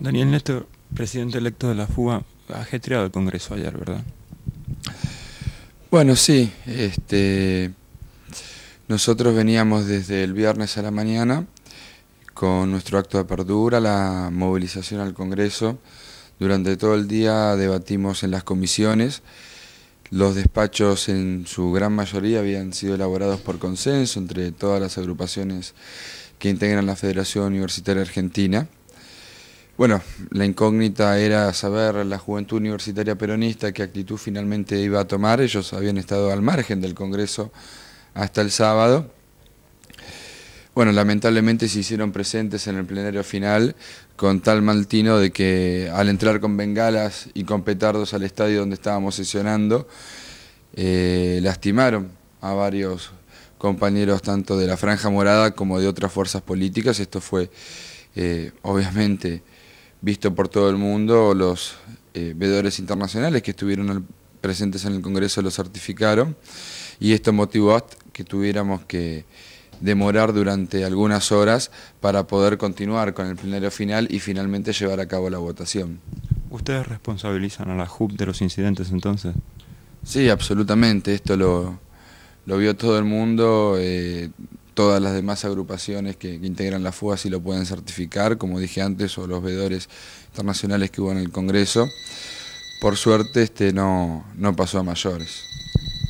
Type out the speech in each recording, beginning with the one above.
Daniel Néstor, presidente electo de la FUA, ajetreado el Congreso ayer, ¿verdad? Bueno, sí. Este, nosotros veníamos desde el viernes a la mañana con nuestro acto de apertura, la movilización al Congreso. Durante todo el día debatimos en las comisiones. Los despachos en su gran mayoría habían sido elaborados por consenso entre todas las agrupaciones que integran la Federación Universitaria Argentina. Bueno, la incógnita era saber la juventud universitaria peronista qué actitud finalmente iba a tomar. Ellos habían estado al margen del Congreso hasta el sábado bueno, lamentablemente se hicieron presentes en el plenario final con tal maltino de que al entrar con bengalas y con petardos al estadio donde estábamos sesionando, eh, lastimaron a varios compañeros tanto de la Franja Morada como de otras fuerzas políticas. Esto fue, eh, obviamente, visto por todo el mundo. Los eh, veedores internacionales que estuvieron presentes en el Congreso lo certificaron y esto motivó que tuviéramos que demorar durante algunas horas para poder continuar con el plenario final y finalmente llevar a cabo la votación. ¿Ustedes responsabilizan a la JUP de los incidentes entonces? Sí, absolutamente. Esto lo, vio todo el mundo. Eh, todas las demás agrupaciones que, integran la fuga sí lo pueden certificar, como dije antes, o los veedores internacionales que hubo en el Congreso. Por suerte este no pasó a mayores.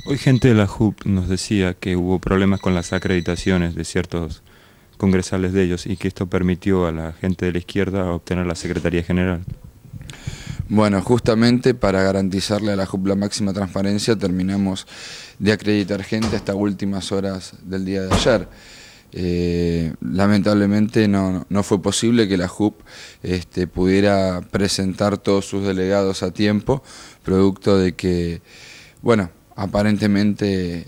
Hoy gente de la JUP nos decía que hubo problemas con las acreditaciones de ciertos congresales de ellos y que esto permitió a la gente de la izquierda obtener la Secretaría General. Bueno, justamente para garantizarle a la JUP la máxima transparencia terminamos de acreditar gente hasta últimas horas del día de ayer. Eh, lamentablemente no, fue posible que la JUP este, pudiera presentar todos sus delegados a tiempo, producto de que, bueno, aparentemente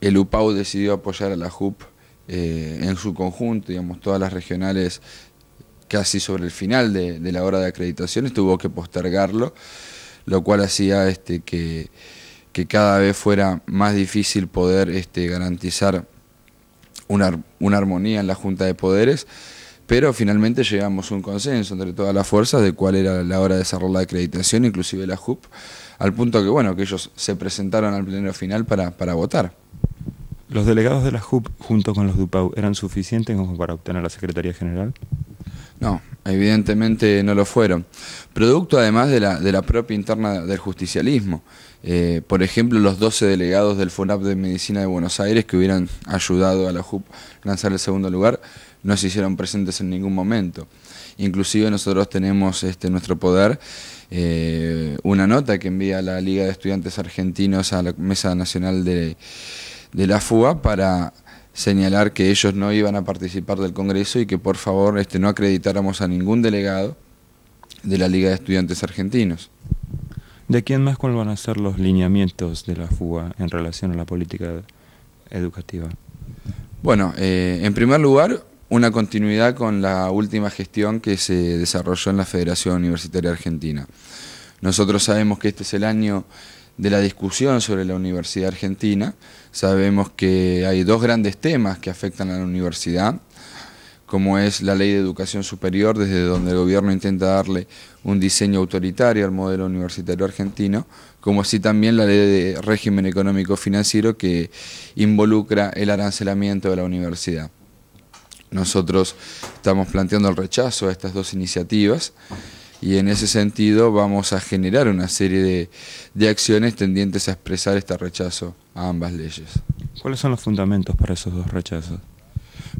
el UPAU decidió apoyar a la JUP eh, en su conjunto, digamos, todas las regionales casi sobre el final de, la hora de acreditaciones tuvo que postergarlo, lo cual hacía este, que, que cada vez fuera más difícil poder este, garantizar una, una armonía en la Junta de Poderes pero finalmente llegamos a un consenso entre todas las fuerzas de cuál era la hora de desarrollar la acreditación, inclusive la JUP, al punto que bueno, que ellos se presentaron al pleno final para, votar. ¿Los delegados de la JUP junto con los DUPAU eran suficientes para obtener la Secretaría General? No, evidentemente no lo fueron. Producto además de la, propia interna del justicialismo. Eh, por ejemplo, los 12 delegados del FONAP de Medicina de Buenos Aires que hubieran ayudado a la JUP a lanzar el segundo lugar, no se hicieron presentes en ningún momento. Inclusive nosotros tenemos este, en nuestro poder eh, una nota que envía la Liga de Estudiantes Argentinos a la Mesa Nacional de, la FUA para señalar que ellos no iban a participar del Congreso y que por favor este, no acreditáramos a ningún delegado de la Liga de Estudiantes Argentinos. ¿De quién más cuáles van a ser los lineamientos de la FUA en relación a la política educativa? Bueno, eh, en primer lugar, una continuidad con la última gestión que se desarrolló en la Federación Universitaria Argentina. Nosotros sabemos que este es el año de la discusión sobre la Universidad Argentina, sabemos que hay dos grandes temas que afectan a la universidad, como es la ley de educación superior, desde donde el gobierno intenta darle un diseño autoritario al modelo universitario argentino, como así también la ley de régimen económico financiero que involucra el arancelamiento de la universidad. Nosotros estamos planteando el rechazo a estas dos iniciativas y en ese sentido vamos a generar una serie de, acciones tendientes a expresar este rechazo a ambas leyes. ¿Cuáles son los fundamentos para esos dos rechazos?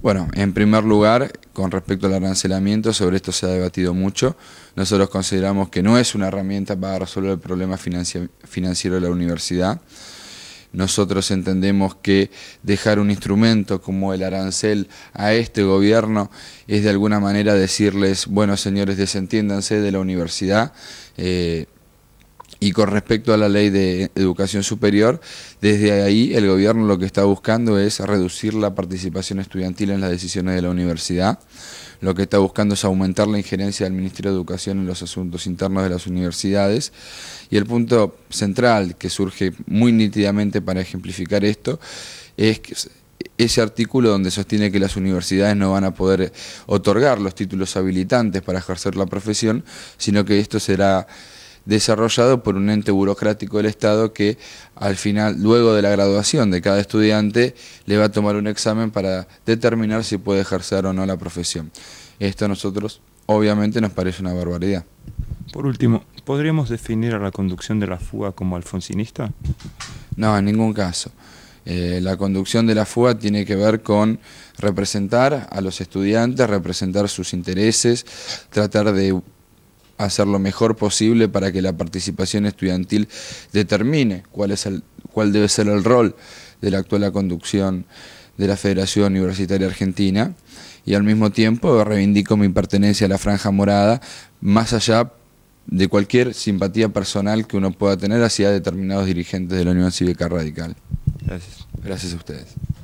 Bueno, en primer lugar, con respecto al arancelamiento, sobre esto se ha debatido mucho. Nosotros consideramos que no es una herramienta para resolver el problema financiero de la universidad. Nosotros entendemos que dejar un instrumento como el arancel a este gobierno es de alguna manera decirles, bueno señores, desentiéndanse de la universidad. Eh, y con respecto a la ley de educación superior, desde ahí el gobierno lo que está buscando es reducir la participación estudiantil en las decisiones de la universidad. Lo que está buscando es aumentar la injerencia del Ministerio de Educación en los asuntos internos de las universidades. Y el punto central que surge muy nítidamente para ejemplificar esto es ese artículo donde sostiene que las universidades no van a poder otorgar los títulos habilitantes para ejercer la profesión, sino que esto será desarrollado por un ente burocrático del Estado que al final, luego de la graduación de cada estudiante, le va a tomar un examen para determinar si puede ejercer o no la profesión. Esto a nosotros obviamente nos parece una barbaridad. Por último, ¿podríamos definir a la conducción de la fuga como alfonsinista? No, en ningún caso. Eh, la conducción de la fuga tiene que ver con representar a los estudiantes, representar sus intereses, tratar de hacer lo mejor posible para que la participación estudiantil determine cuál, es el, cuál debe ser el rol de la actual conducción de la Federación Universitaria Argentina y al mismo tiempo reivindico mi pertenencia a la Franja Morada más allá de cualquier simpatía personal que uno pueda tener hacia determinados dirigentes de la Unión Cívica Radical. Gracias. Gracias a ustedes.